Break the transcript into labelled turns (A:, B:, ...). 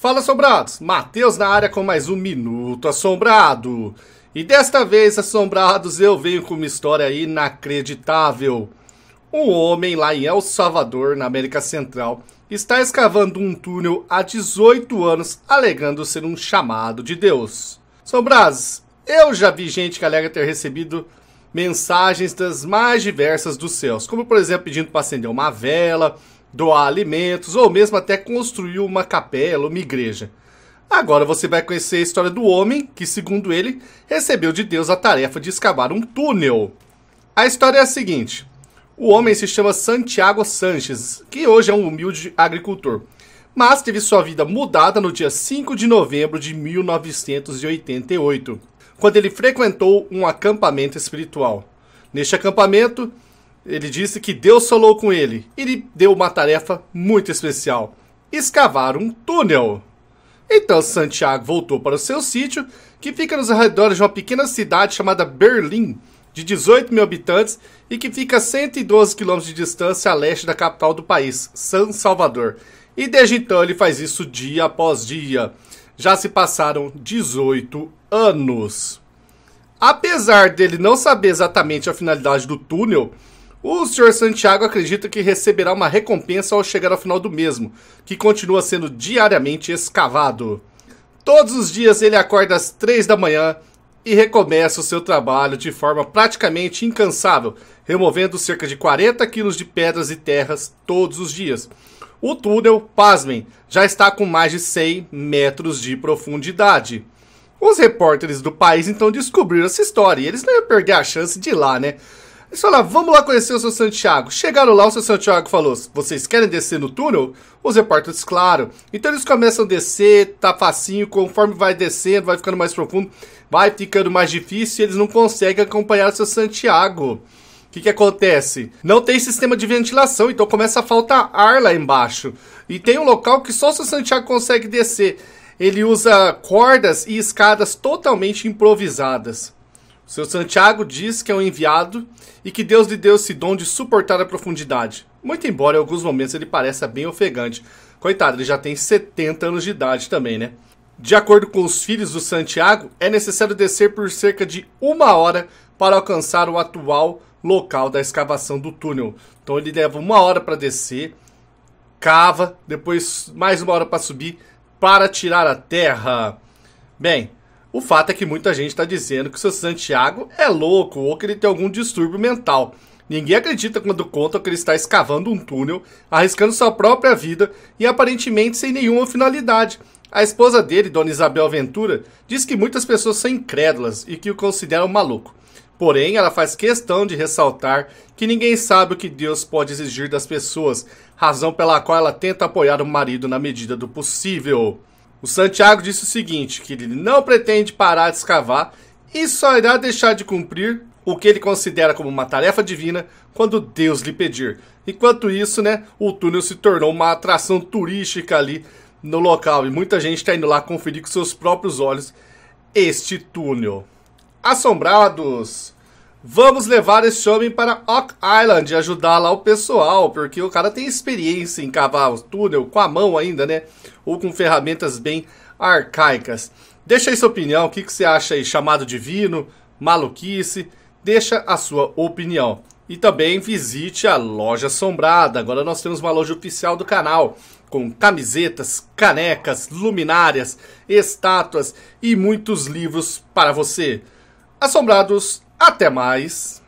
A: Fala, assombrados! Matheus na área com mais um Minuto Assombrado. E desta vez, assombrados, eu venho com uma história inacreditável. Um homem lá em El Salvador, na América Central, está escavando um túnel há 18 anos, alegando ser um chamado de Deus. Assombrados, eu já vi gente que alega ter recebido mensagens das mais diversas dos céus, como por exemplo pedindo para acender uma vela, doar alimentos ou mesmo até construir uma capela, uma igreja. Agora você vai conhecer a história do homem que, segundo ele, recebeu de Deus a tarefa de escavar um túnel. A história é a seguinte: o homem se chama Santiago Sanches, que hoje é um humilde agricultor, mas teve sua vida mudada no dia 5 de novembro de 1988, quando ele frequentou um acampamento espiritual. Neste acampamento, ele disse que Deus falou com ele e lhe deu uma tarefa muito especial: escavar um túnel. Então Santiago voltou para o seu sítio, que fica nos arredores de uma pequena cidade chamada Berlim, de 18 mil habitantes e que fica a 112 quilômetros de distância a leste da capital do país, São Salvador. E desde então ele faz isso dia após dia. Já se passaram 18 anos. Apesar dele não saber exatamente a finalidade do túnel, o Sr. Santiago acredita que receberá uma recompensa ao chegar ao final do mesmo, que continua sendo diariamente escavado. Todos os dias ele acorda às 3 da manhã e recomeça o seu trabalho de forma praticamente incansável, removendo cerca de 40 quilos de pedras e terras todos os dias. O túnel, pasmem, já está com mais de 100 metros de profundidade. Os repórteres do país então descobriram essa história e eles não iam perder a chance de ir lá, né? Eles falaram, vamos lá conhecer o seu Santiago. Chegaram lá, o seu Santiago falou, vocês querem descer no túnel? Os repórteres, claro. Então eles começam a descer, tá facinho, conforme vai descendo, vai ficando mais profundo, vai ficando mais difícil, eles não conseguem acompanhar o seu Santiago. O que, que acontece? Não tem sistema de ventilação, então começa a faltar ar lá embaixo. E tem um local que só o seu Santiago consegue descer. Ele usa cordas e escadas totalmente improvisadas. Seu Santiago diz que é um enviado e que Deus lhe deu esse dom de suportar a profundidade. Muito embora em alguns momentos ele pareça bem ofegante. Coitado, ele já tem 70 anos de idade também, né? De acordo com os filhos do Santiago, é necessário descer por cerca de uma hora para alcançar o atual local da escavação do túnel. Então ele leva uma hora para descer, cava, depois mais uma hora para subir, para tirar a terra. Bem, o fato é que muita gente está dizendo que o seu Santiago é louco ou que ele tem algum distúrbio mental. Ninguém acredita quando contam que ele está escavando um túnel, arriscando sua própria vida e aparentemente sem nenhuma finalidade. A esposa dele, Dona Isabel Ventura, diz que muitas pessoas são incrédulas e que o consideram maluco. Porém, ela faz questão de ressaltar que ninguém sabe o que Deus pode exigir das pessoas, razão pela qual ela tenta apoiar o marido na medida do possível. O Santiago disse o seguinte: que ele não pretende parar de escavar e só irá deixar de cumprir o que ele considera como uma tarefa divina quando Deus lhe pedir. Enquanto isso, né, o túnel se tornou uma atração turística ali no local e muita gente está indo lá conferir com seus próprios olhos este túnel. Assombrados, Vamos levar esse homem para Oak Island e ajudar lá o pessoal, porque o cara tem experiência em cavar o túnel com a mão ainda, né? Ou com ferramentas bem arcaicas. Deixa aí sua opinião, o que, que você acha aí? Chamado divino, maluquice? Deixa a sua opinião. E também visite a Loja Assombrada. Agora nós temos uma loja oficial do canal, com camisetas, canecas, luminárias, estátuas e muitos livros para você. Assombrados até mais!